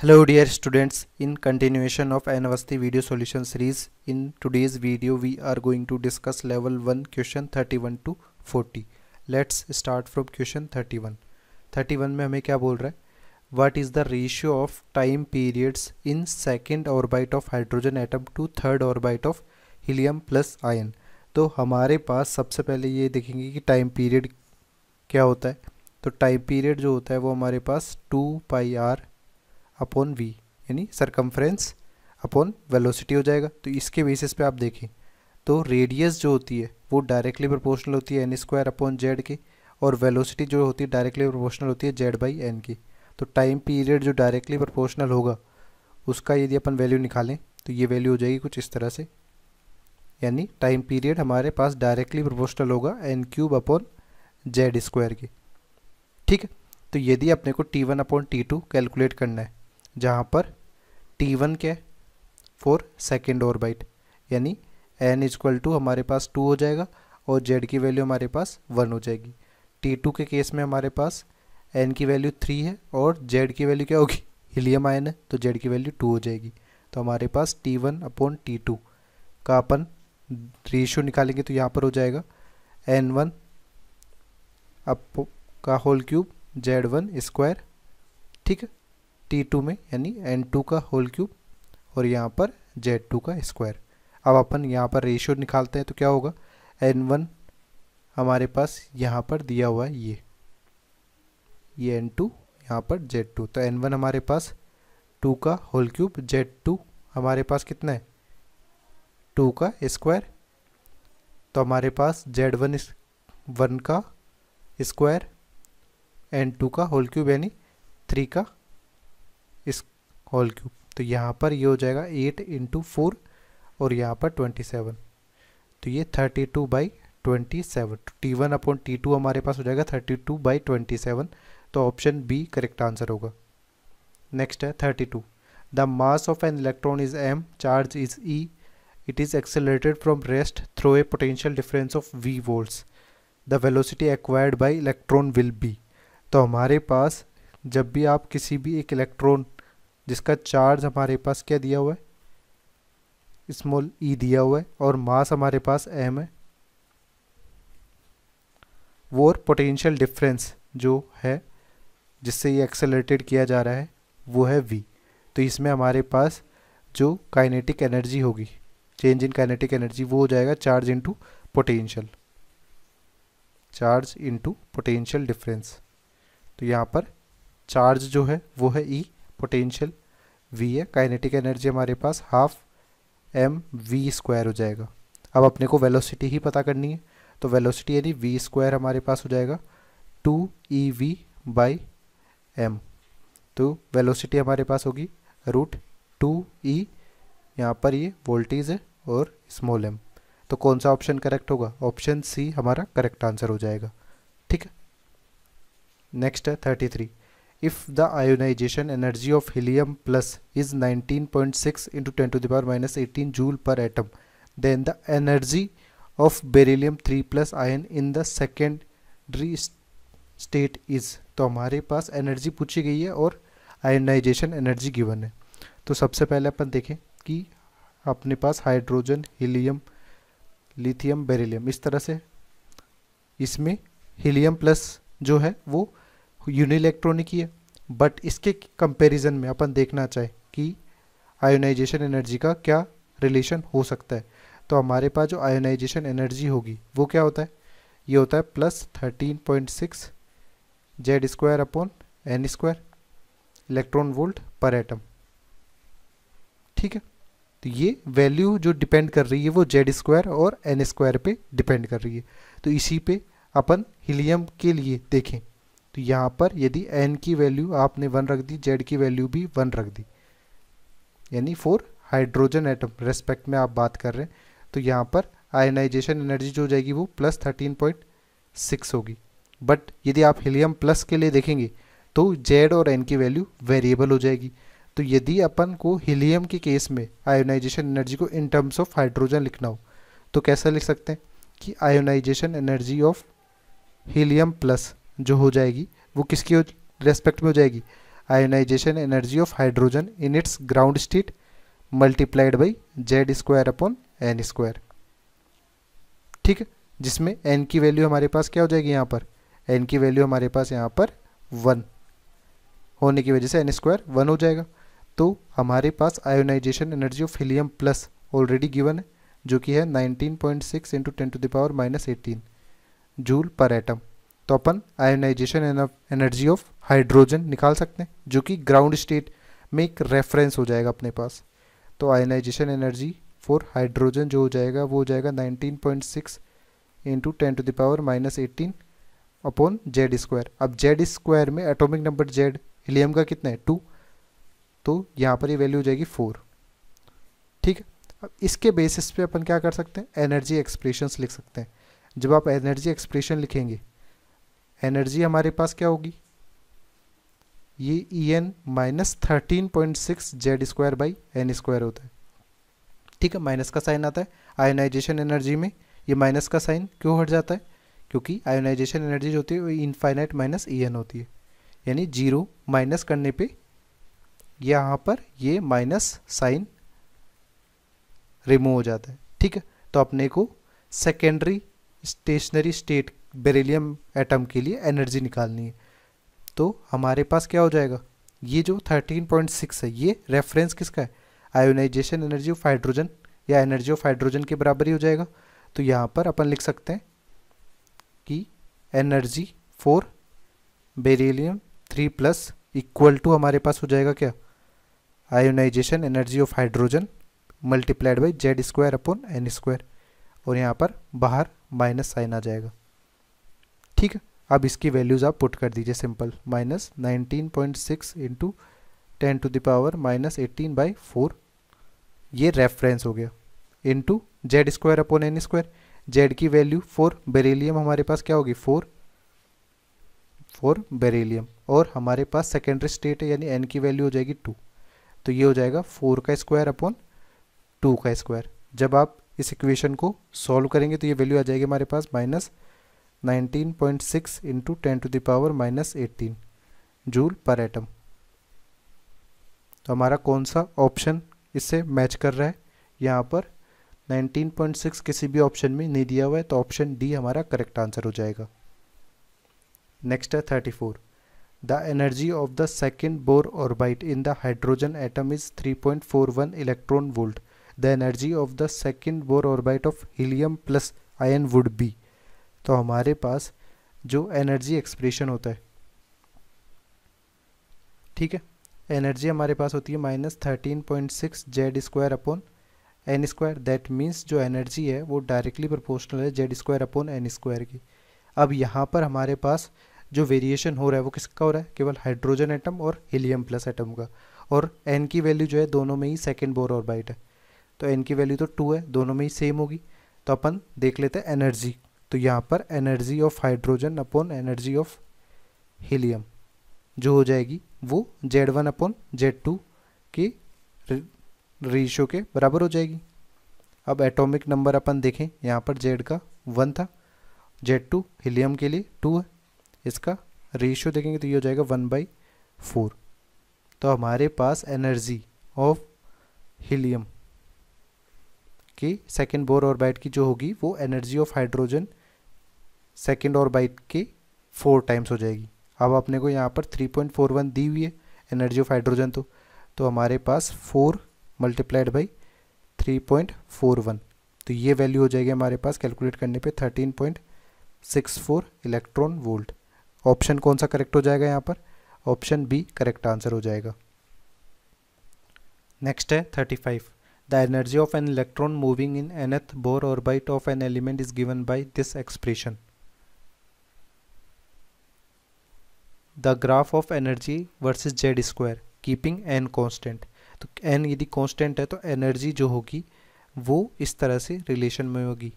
Hello dear students, in continuation of Anavasti video solution series, in today's video we are going to discuss level 1 question 31 to 40. Let's start from question 31. 31 में हमें क्या बोल रहा है What is the ratio of time periods in second orbit of hydrogen atom to third orbit of helium plus iron? तो हमारे पास सबसे पहले ये देखेंगे कि टाइम पीरियड क्या होता है तो टाइम पीरियड जो होता है वो हमारे पास two pi R upon V यानी सरकमफ्रेंस अपॉन वेलोसिटी हो जाएगा तो इसके बेसिस पे आप देखें तो रेडियस जो होती है वो डायरेक्टली प्रोपोर्शनल होती है एन स्क्वायर अपॉन जेड की और वेलोसिटी जो होती है डायरेक्टली प्रोपोर्शनल होती है जेड बाई एन की तो टाइम पीरियड जो डायरेक्टली प्रोपोर्शनल होगा उसका यदि अपन वैल्यू निकालें तो ये वैल्यू हो जाएगी कुछ इस तरह से यानी टाइम पीरियड हमारे पास डायरेक्टली प्रोपोर्शनल होगा n cube upon Z square की ठीक है तो यदि अपने को T one upon T two calculate करना है जहाँ पर टी वन क्या है फोर सेकेंड और बाइट यानी एन इजक्वल टू हमारे पास टू हो जाएगा और जेड की वैल्यू हमारे पास वन हो जाएगी टी टू के केस में हमारे पास एन की वैल्यू थ्री है और जेड की वैल्यू क्या होगी हीलियम आयन है तो जेड की वैल्यू टू हो जाएगी तो हमारे पास T one upon T two का अपन रेशियो निकालेंगे तो यहाँ पर हो जाएगा एन वन अप का whole cube Z one square ठीक है टी टू में यानी एन टू का होल क्यूब और यहाँ पर जेड टू का स्क्वायर अब अपन यहाँ पर रेशियो निकालते हैं तो क्या होगा एन वन हमारे पास यहाँ पर दिया हुआ है ये ये एन टू यहाँ पर जेड टू तो एन वन हमारे पास टू का होल क्यूब जेड टू हमारे पास कितना है टू का स्क्वायर तो हमारे पास जेड वन वन का स्क्वायर एन टू का होल क्यूब यानी थ्री का होल क्यूब तो यहाँ पर ये हो जाएगा एट इंटू फोर और यहाँ पर ट्वेंटी सेवन तो ये thirty two by twenty seven T one upon T two हमारे पास हो जाएगा thirty two by twenty seven तो ऑप्शन बी करेक्ट आंसर होगा नेक्स्ट है thirty two the mass of an electron is M charge is E it is accelerated from rest through a potential difference of V volts the velocity acquired by electron will be तो हमारे पास जब भी आप किसी भी एक electron जिसका charge हमारे पास क्या दिया हुआ है स्मॉल ई e दिया हुआ है और मास हमारे पास एम है वो और पोटेंशियल डिफरेंस जो है जिससे ये एक्सेलरेटेड किया जा रहा है वो है वी तो इसमें हमारे पास जो काइनेटिक एनर्जी होगी चेंज इन काइनेटिक एनर्जी वो हो जाएगा charge into potential charge into potential difference तो यहाँ पर चार्ज जो है वो है ई e, पोटेंशियल वी है काइनेटिक एनर्जी हमारे पास हाफ एम वी स्क्वायर हो जाएगा अब अपने को वेलोसिटी ही पता करनी है तो वेलोसिटी यानी वी स्क्वायर हमारे पास हो जाएगा two E V by M तो वेलोसिटी हमारे पास होगी रूट टू ई यहाँ पर ये वोल्टेज है और स्मॉल एम तो कौन सा ऑप्शन करेक्ट होगा ऑप्शन सी हमारा करेक्ट आंसर हो जाएगा ठीक है नेक्स्ट है thirty three if the ionization energy of helium plus is 19.6 into 10 to the power minus 18 joule per atom then the energy of beryllium 3 plus ion in the secondary state is तो हमारे पास energy पूछी गई है और ionisation energy given है तो सबसे पहले अपन देखें कि अपने पास हाइड्रोजन हीलियम लिथियम बेरिलियम इस तरह से इसमें हीलियम प्लस जो है वो यूनिलेक्ट्रॉनिक ही है बट इसके कंपैरिजन में अपन देखना चाहे कि आयोनाइजेशन एनर्जी का क्या रिलेशन हो सकता है तो हमारे पास जो आयोनाइजेशन एनर्जी होगी वो क्या होता है ये होता है plus thirteen point six Z square upon n square electron volt पर एटम ठीक है तो ये वैल्यू जो डिपेंड कर रही है वो जेड स्क्वायर और एन स्क्वायर पे डिपेंड कर रही है तो इसी पे अपन हीलियम के लिए देखें तो यहाँ पर यदि एन की वैल्यू आपने वन रख दी जेड की वैल्यू भी वन रख दी यानी फोर हाइड्रोजन एटम रेस्पेक्ट में आप बात कर रहे हैं तो यहाँ पर आयनाइजेशन एनर्जी जो हो जाएगी वो प्लस थर्टीन पॉइंट सिक्स होगी बट यदि आप हीलियम प्लस के लिए देखेंगे तो जेड और एन की वैल्यू वेरिएबल हो जाएगी तो यदि अपन को हीलियम के केस में आयोनाइजेशन एनर्जी को इन टर्म्स ऑफ हाइड्रोजन लिखना हो तो कैसा लिख सकते हैं कि ionization energy of helium plus जो हो जाएगी वो किसकी रेस्पेक्ट में हो जाएगी ionization energy of hydrogen in its ground state multiplied by Z square upon n square ठीक है जिसमें एन की वैल्यू हमारे पास क्या हो जाएगी यहाँ पर एन की वैल्यू हमारे पास यहाँ पर वन होने की वजह से एन स्क्वायर वन हो जाएगा तो हमारे पास ionization energy of helium plus already given है जो कि है 19.6 point six into ten to the power minus eighteen joule पर एटम तो अपन आयोनाइजेशन एनर्जी ऑफ हाइड्रोजन निकाल सकते हैं जो कि ग्राउंड स्टेट में एक रेफरेंस हो जाएगा अपने पास तो आयोनाइजेशन एनर्जी फॉर हाइड्रोजन जो हो जाएगा वो हो जाएगा 19.6 point six into ten to the power minus eighteen upon Z square अब जेड स्क्वायर में एटोमिक नंबर जेड हीलियम का कितना है टू तो यहाँ पर ये वैल्यू हो जाएगी फोर ठीक है अब इसके बेसिस पे अपन क्या कर सकते हैं एनर्जी एक्सप्रेशंस लिख सकते हैं जब आप एनर्जी एक्सप्रेशन लिखेंगे एनर्जी हमारे पास क्या होगी ये E n minus thirteen point six Z square by n square होता है ठीक है माइनस का साइन आता है आयोनाइजेशन एनर्जी में ये माइनस का साइन क्यों हट जाता है क्योंकि आयोनाइजेशन एनर्जी जो होती है वो इनफाइनाइट माइनस ई एन होती है यानी जीरो माइनस करने पे यहाँ पर ये माइनस साइन रिमूव हो जाता है ठीक है तो अपने को secondary stationary state beryllium atom के लिए एनर्जी निकालनी है तो हमारे पास क्या हो जाएगा ये जो 13.6 है ये रेफरेंस किसका है आयोनाइजेशन एनर्जी ऑफ हाइड्रोजन या एनर्जी ऑफ हाइड्रोजन के बराबर ही हो जाएगा तो यहाँ पर अपन लिख सकते हैं कि energy for beryllium three plus equal to हमारे पास हो जाएगा क्या ionization energy of hydrogen multiplied by Z square upon n square और यहाँ पर बाहर माइनस साइन आ जाएगा ठीक है अब इसकी वैल्यूज़ आप पुट कर दीजिए simple minus nineteen point six into ten to the power minus eighteen by four ये रेफरेंस हो गया into Z square upon n square Z की वैल्यू फोर बेरेलियम हमारे पास क्या होगी फोर फोर बेरेलियम और हमारे पास सेकेंडरी स्टेट है यानी एन की वैल्यू हो जाएगी टू तो ये हो जाएगा फोर का स्क्वायर अपॉन टू का स्क्वायर जब आप इस इक्वेशन को सॉल्व करेंगे तो ये वैल्यू आ जाएगी हमारे पास minus nineteen point six into ten to the power minus eighteen joule पर एटम तो हमारा कौन सा ऑप्शन इससे मैच कर रहा है यहाँ पर 19.6 किसी भी ऑप्शन में नहीं दिया हुआ है तो ऑप्शन डी हमारा करेक्ट आंसर हो जाएगा नेक्स्ट है 34 the energy of the second Bohr orbit in the hydrogen atom is 3.41 electron volt the energy of the second Bohr orbit of helium plus ion would be तो हमारे पास जो energy expression होता है ठीक है एनर्जी हमारे पास होती है minus thirteen point six Z square upon n square that means जो एनर्जी है वो डायरेक्टली प्रोपोर्शनल है Z square upon n square की अब यहाँ पर हमारे पास जो वेरिएशन हो रहा है वो किसका हो रहा है केवल हाइड्रोजन एटम और हीलियम प्लस एटम का और एन की वैल्यू जो है दोनों में ही सेकेंड बोर और बाइट है तो एन की वैल्यू तो टू है दोनों में ही सेम होगी तो अपन देख लेते हैं एनर्जी तो यहाँ पर energy of hydrogen upon energy of helium जो हो जाएगी वो Z one upon Z two के रेशो के बराबर हो जाएगी अब एटॉमिक नंबर अपन देखें यहाँ पर जेड का वन था जेड टू हीलियम के लिए टू है इसका रेशियो देखेंगे तो ये हो जाएगा वन बाई फोर तो हमारे पास एनर्जी ऑफ हीलियम की सेकेंड बोर ऑर्बिट की जो होगी वो energy of hydrogen second orbit के फोर टाइम्स हो जाएगी अब अपने को यहाँ पर थ्री पॉइंट फोर वन दी हुई है एनर्जी ऑफ हाइड्रोजन तो तो हमारे पास four multiplied by three point four one तो ये वैल्यू हो जाएगी हमारे पास कैलकुलेट करने पे thirteen point six four electron volt option कौन सा करेक्ट हो जाएगा यहाँ पर ऑप्शन बी करेक्ट आंसर हो जाएगा नेक्स्ट है thirty five the energy of an electron moving in nth Bohr orbit of an element is given by this expression the graph of energy versus Z square keeping n constant तो n यदि constant है तो energy जो होगी वो इस तरह से रिलेशन में होगी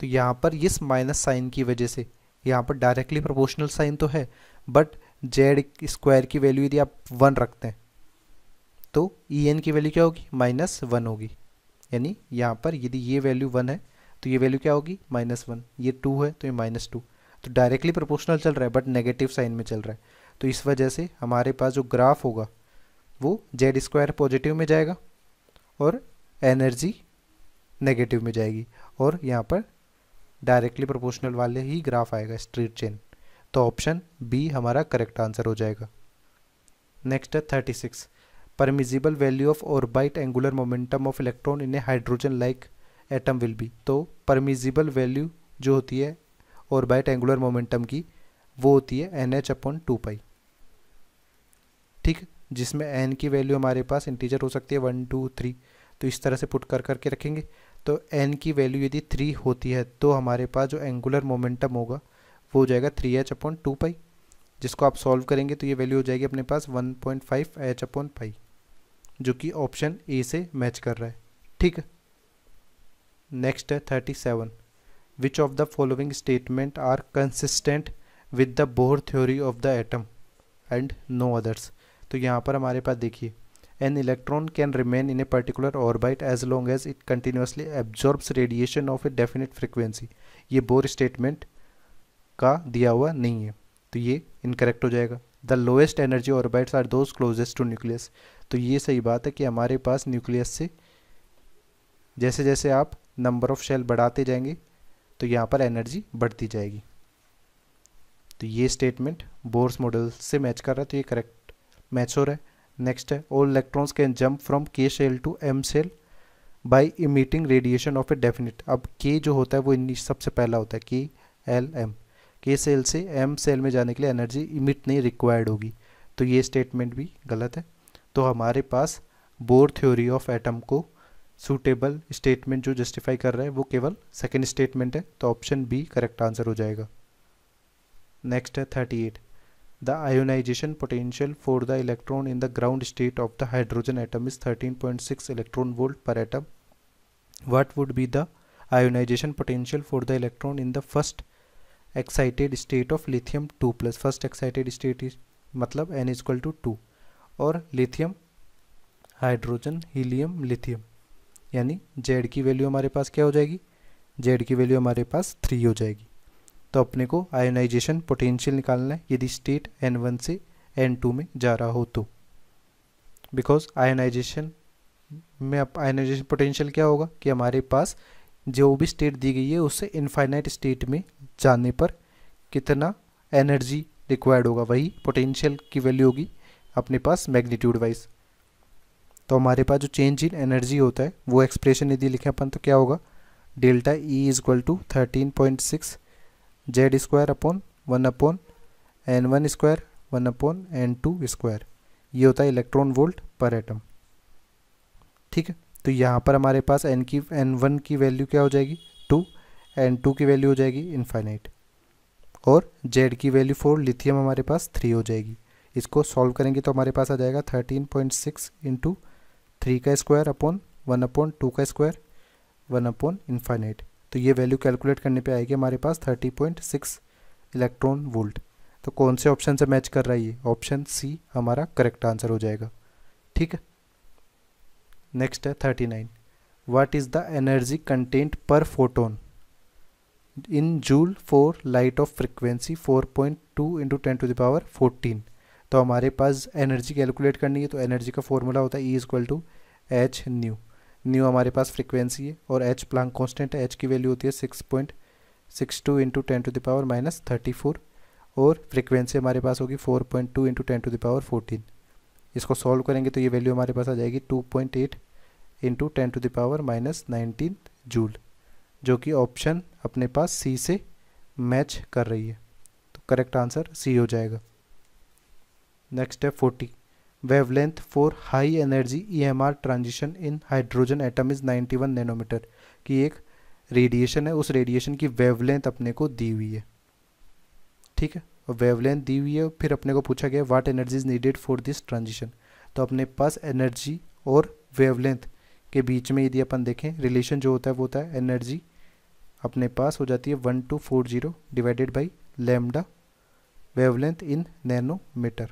तो यहाँ पर इस माइनस साइन की वजह से यहाँ पर डायरेक्टली प्रोपोर्शनल साइन तो है बट जेड स्क्वायर की वैल्यू यदि आप वन रखते हैं तो ई एन की वैल्यू क्या होगी माइनस वन होगी यानी यहाँ पर यदि ये वैल्यू वन है तो ये वैल्यू क्या होगी माइनस वन ये टू है तो ये माइनस टू तो डायरेक्टली प्रोपोर्शनल चल रहा है बट नेगेटिव साइन में चल रहा है तो इस वजह से हमारे पास जो ग्राफ होगा वो जेड स्क्वायर पॉजिटिव में जाएगा और एनर्जी नेगेटिव में जाएगी और यहाँ पर डायरेक्टली प्रोपोर्शनल वाले ही ग्राफ आएगा स्ट्रीट चेन तो ऑप्शन बी हमारा करेक्ट आंसर हो जाएगा नेक्स्ट है thirty six permissible value of orbit angular momentum of electron in a hydrogen like atom will be तो परमिजिबल वैल्यू जो होती है और बाइट एंगुलर मोमेंटम की वो होती है n h upon two pi ठीक जिसमें एन की वैल्यू हमारे पास इंटीजर हो सकती है वन टू थ्री तो इस तरह से पुट कर करके रखेंगे तो एन की वैल्यू यदि थ्री होती है तो हमारे पास जो एंगुलर मोमेंटम होगा वो हो जाएगा three h upon two pi जिसको आप सॉल्व करेंगे तो ये वैल्यू हो जाएगी अपने पास one point five h upon pi जो कि ऑप्शन ए से मैच कर रहा है ठीक है नेक्स्ट है thirty seven which of the following statement are consistent with the Bohr theory of the atom and no others तो यहाँ पर हमारे पास देखिए an electron can remain in a particular orbit as long as it continuously absorb radiation of a definite frequency ये Bohr statement का दिया हुआ नहीं है तो ये इनकरेक्ट हो जाएगा the lowest energy orbits are those closest to nucleus तो ये सही बात है कि हमारे पास न्यूक्लियस से जैसे जैसे आप नंबर ऑफ शेल बढ़ाते जाएंगे तो यहाँ पर एनर्जी बढ़ती जाएगी तो ये स्टेटमेंट बोर्स मॉडल से मैच कर रहा है तो ये करेक्ट मैच हो रहा है नेक्स्ट है all electrons can jump from K shell to M shell by emitting radiation of a definite अब के जो होता है वो इन सबसे पहला होता है K L M K shell से एम सेल में जाने के लिए एनर्जी इमिट नहीं रिक्वायर्ड होगी तो ये स्टेटमेंट भी गलत है तो हमारे पास बोर थ्योरी ऑफ एटम को सूटेबल स्टेटमेंट जो जस्टिफाई कर रहा है वो केवल सेकेंड स्टेटमेंट है तो ऑप्शन बी करेक्ट आंसर हो जाएगा नेक्स्ट है thirty eight the ionisation potential for the electron in the ground state of the hydrogen atom is thirteen point six electron volt पर atom what would be the ionisation potential for the electron in the first excited state of lithium two plus first excited state is मतलब n is equal to two और lithium hydrogen helium lithium यानी Z की value हमारे पास क्या हो जाएगी Z की वैल्यू हमारे पास थ्री हो जाएगी तो अपने को आयोनाइजेशन पोटेंशियल निकालना है यदि स्टेट एन वन से एन टू में जा रहा हो तो बिकॉज आयोनाइजेशन में अब आयोनाइजेशन पोटेंशियल क्या होगा कि हमारे पास जो भी स्टेट दी गई है उससे इनफाइनाइट स्टेट में जाने पर कितना एनर्जी रिक्वायर्ड होगा वही पोटेंशियल की वैल्यू होगी अपने पास मैग्नीट्यूड वाइज तो हमारे पास जो चेंज इन एनर्जी होता है वो एक्सप्रेशन यदि लिखें अपन तो क्या होगा delta E is equal to thirteen point six Z square upon one upon n one square one upon n two square ये होता है इलेक्ट्रॉन वोल्ट पर एटम ठीक है तो यहाँ पर हमारे पास एन की एन वन की वैल्यू क्या हो जाएगी टू एन टू की वैल्यू हो जाएगी इन्फाइनाइट और जेड की वैल्यू फोर लिथियम हमारे पास थ्री हो जाएगी इसको सॉल्व करेंगे तो हमारे पास आ जाएगा thirteen point six into three का square upon one upon two का स्क्वायर वन अपॉन इन्फाइनइट तो ये वैल्यू कैलकुलेट करने पे आएगी हमारे पास thirty point six electron volt तो कौन से ऑप्शन से मैच कर रहा है ये ऑप्शन सी हमारा करेक्ट आंसर हो जाएगा ठीक है नेक्स्ट है thirty nine what is the energy content per photon in joule for light of frequency four point two into ten to the power fourteen तो हमारे पास एनर्जी कैलकुलेट करनी है तो एनर्जी का फॉर्मूला होता है E is equal to h nu nu हमारे पास फ्रिक्वेंसी है और एच प्लांक कांस्टेंट एच की वैल्यू होती है six point six two into ten to the power minus thirty four और फ्रिक्वेंसी हमारे पास होगी four point two into ten to the power fourteen इसको सॉल्व करेंगे तो ये वैल्यू हमारे पास आ जाएगी two point eight into ten to the power minus nineteen joule जो कि ऑप्शन अपने पास सी से मैच कर रही है तो करेक्ट आंसर सी हो जाएगा नेक्स्ट है forty wavelength for high energy EMR transition in hydrogen atom is 91 nanometer की एक रेडिएशन है उस रेडिएशन की वेवलेंथ अपने को दी हुई है ठीक है और वेवलेंथ दी हुई है फिर अपने को पूछा गया what energy is needed for this transition तो अपने पास एनर्जी और वेवलेंथ के बीच में यदि अपन देखें रिलेशन जो होता है वो होता है एनर्जी अपने पास हो जाती है one two four zero divided by lambda wavelength in nanometre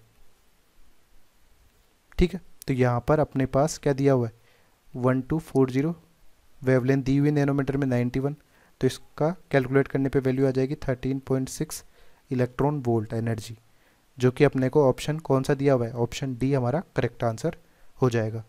ठीक है तो यहाँ पर अपने पास क्या दिया हुआ है one two four zero wavelength दी हुई नैनोमीटर में नाइन्टी वन तो इसका कैलकुलेट करने पे वैल्यू आ जाएगी thirteen point six electron volt energy जो कि अपने को ऑप्शन कौन सा दिया हुआ है ऑप्शन डी हमारा करेक्ट आंसर हो जाएगा